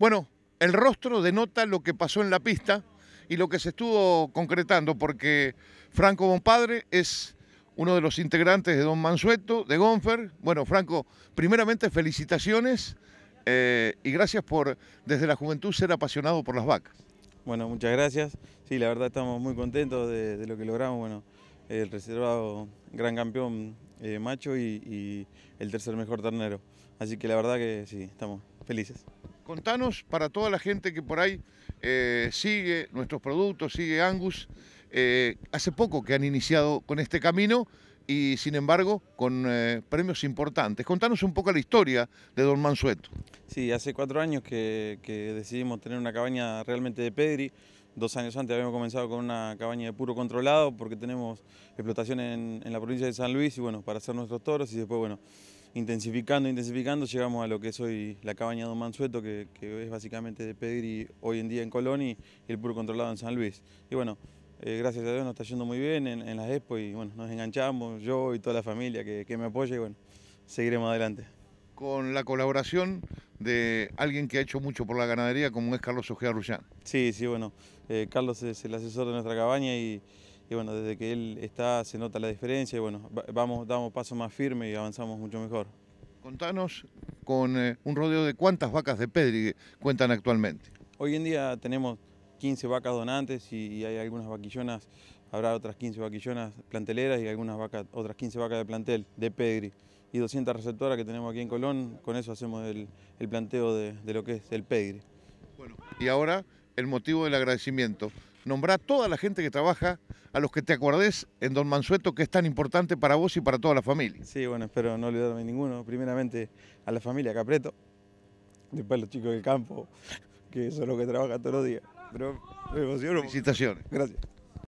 Bueno, el rostro denota lo que pasó en la pista y lo que se estuvo concretando, porque Franco Bompadre es uno de los integrantes de Don Mansueto, de Gonfer. Bueno, Franco, primeramente felicitaciones eh, y gracias por desde la juventud ser apasionado por las vacas. Bueno, muchas gracias. Sí, la verdad estamos muy contentos de, lo que logramos. Bueno, el reservado gran campeón eh, macho y, y el tercer mejor ternero. Así que la verdad que sí, estamos felices. Contanos para toda la gente que por ahí eh, sigue nuestros productos, sigue Angus, eh, hace poco que han iniciado con este camino y sin embargo con eh, premios importantes. Contanos un poco la historia de Don Mansueto. Sí, hace cuatro años que, decidimos tener una cabaña realmente de Pedri. Dos años antes habíamos comenzado con una cabaña de puro controlado porque tenemos explotación en la provincia de San Luis y bueno, para hacer nuestros toros y después bueno, intensificando, intensificando, llegamos a lo que es hoy la cabaña Don Mansueto, que, que es básicamente de Pedri hoy en día en Colón y, el puro controlado en San Luis. Y bueno, eh, gracias a Dios nos está yendo muy bien en, en, las expo y bueno, nos enganchamos, yo y toda la familia que, me apoya y bueno, seguiremos adelante. Con la colaboración de alguien que ha hecho mucho por la ganadería como es Carlos Ojea Rullán. Sí, sí, bueno, eh, Carlos es el asesor de nuestra cabaña y y bueno, desde que él está se nota la diferencia y bueno, vamos, damos paso más firme y avanzamos mucho mejor. Contanos con eh, un rodeo de cuántas vacas de Pedri cuentan actualmente. Hoy en día tenemos 15 vacas donantes y, hay algunas vaquillonas, habrá otras 15 vaquillonas planteleras y algunas vacas, otras 15 vacas de plantel de Pedri y 200 receptoras que tenemos aquí en Colón, con eso hacemos el, planteo de, de, lo que es el Pedri. Bueno, y ahora el motivo del agradecimiento nombrá a toda la gente que trabaja, a los que te acordés en Don Mansueto, que es tan importante para vos y para toda la familia. Sí, bueno, espero no olvidarme ninguno. Primeramente a la familia Capreto, después a los chicos del campo, que son los que trabajan todos los días. Pero me emociono. Felicitaciones. Gracias.